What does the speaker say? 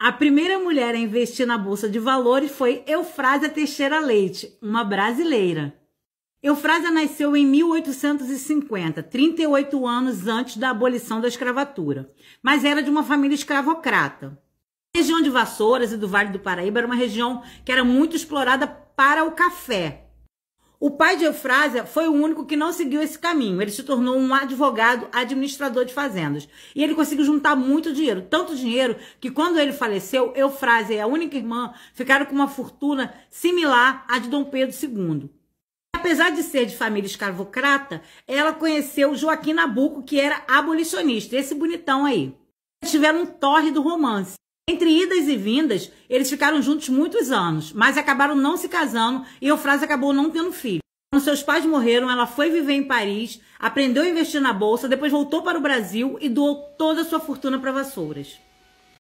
A primeira mulher a investir na Bolsa de Valores foi Eufrásia Teixeira Leite, uma brasileira. Eufrásia nasceu em 1850, 38 anos antes da abolição da escravatura, mas era de uma família escravocrata. A região de Vassouras e do Vale do Paraíba era uma região que era muito explorada para o café. O pai de Eufrásia foi o único que não seguiu esse caminho. Ele se tornou um advogado administrador de fazendas. E ele conseguiu juntar muito dinheiro. Tanto dinheiro que quando ele faleceu, Eufrásia e a única irmã ficaram com uma fortuna similar à de Dom Pedro II. Apesar de ser de família escravocrata, ela conheceu Joaquim Nabuco, que era abolicionista, esse bonitão aí. Eles tiveram um torre do romance. Entre idas e vindas, eles ficaram juntos muitos anos, mas acabaram não se casando e Eufraza acabou não tendo filho. Quando seus pais morreram, ela foi viver em Paris, aprendeu a investir na bolsa, depois voltou para o Brasil e doou toda a sua fortuna para vassouras.